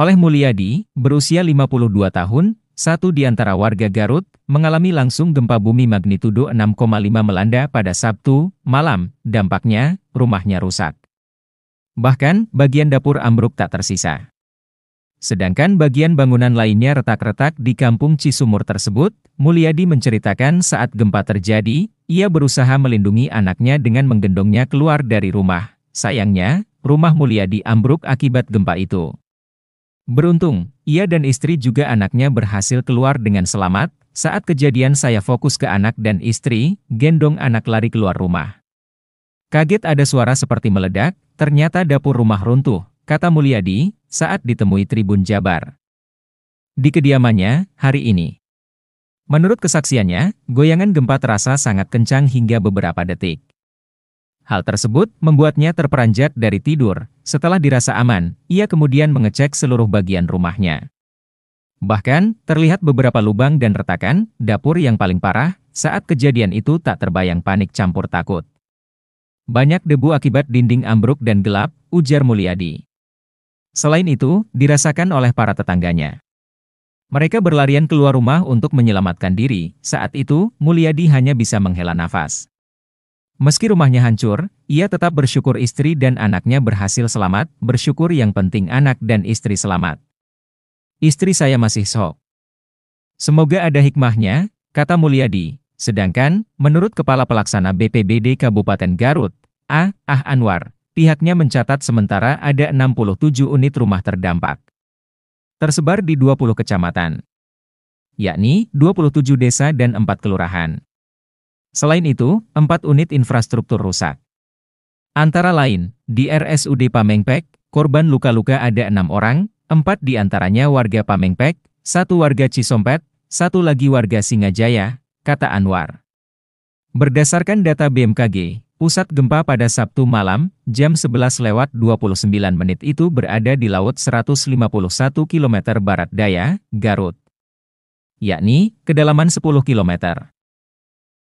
Oleh Mulyadi, berusia 52 tahun, satu di antara warga Garut, mengalami langsung gempa bumi magnitudo 6,5 melanda pada Sabtu malam, dampaknya, rumahnya rusak. Bahkan, bagian dapur ambruk tak tersisa. Sedangkan bagian bangunan lainnya retak-retak di kampung Cisumur tersebut, Mulyadi menceritakan saat gempa terjadi, ia berusaha melindungi anaknya dengan menggendongnya keluar dari rumah. Sayangnya, rumah Mulyadi ambruk akibat gempa itu. Beruntung, ia dan istri juga anaknya berhasil keluar dengan selamat, saat kejadian saya fokus ke anak dan istri, gendong anak lari keluar rumah. Kaget ada suara seperti meledak, ternyata dapur rumah runtuh, kata Mulyadi, saat ditemui Tribun Jabar. Di kediamannya, hari ini. Menurut kesaksiannya, goyangan gempa terasa sangat kencang hingga beberapa detik. Hal tersebut membuatnya terperanjat dari tidur. Setelah dirasa aman, ia kemudian mengecek seluruh bagian rumahnya. Bahkan, terlihat beberapa lubang dan retakan, dapur yang paling parah, saat kejadian itu tak terbayang panik campur takut. Banyak debu akibat dinding ambruk dan gelap, ujar Mulyadi. Selain itu, dirasakan oleh para tetangganya. Mereka berlarian keluar rumah untuk menyelamatkan diri, saat itu, Mulyadi hanya bisa menghela nafas. Meski rumahnya hancur, ia tetap bersyukur istri dan anaknya berhasil selamat, bersyukur yang penting anak dan istri selamat. Istri saya masih sok. Semoga ada hikmahnya, kata Mulyadi. Sedangkan, menurut Kepala Pelaksana BPBD Kabupaten Garut, A. Ah Anwar, pihaknya mencatat sementara ada 67 unit rumah terdampak. Tersebar di 20 kecamatan, yakni 27 desa dan 4 kelurahan. Selain itu, empat unit infrastruktur rusak. Antara lain, di RSUD Pamengpek, korban luka-luka ada enam orang, empat di antaranya warga Pamengpek, satu warga Cisompet, satu lagi warga Singajaya, kata Anwar. Berdasarkan data BMKG, pusat gempa pada Sabtu malam, jam 11 lewat 29 menit itu berada di laut 151 km barat daya, Garut. Yakni, kedalaman 10 km.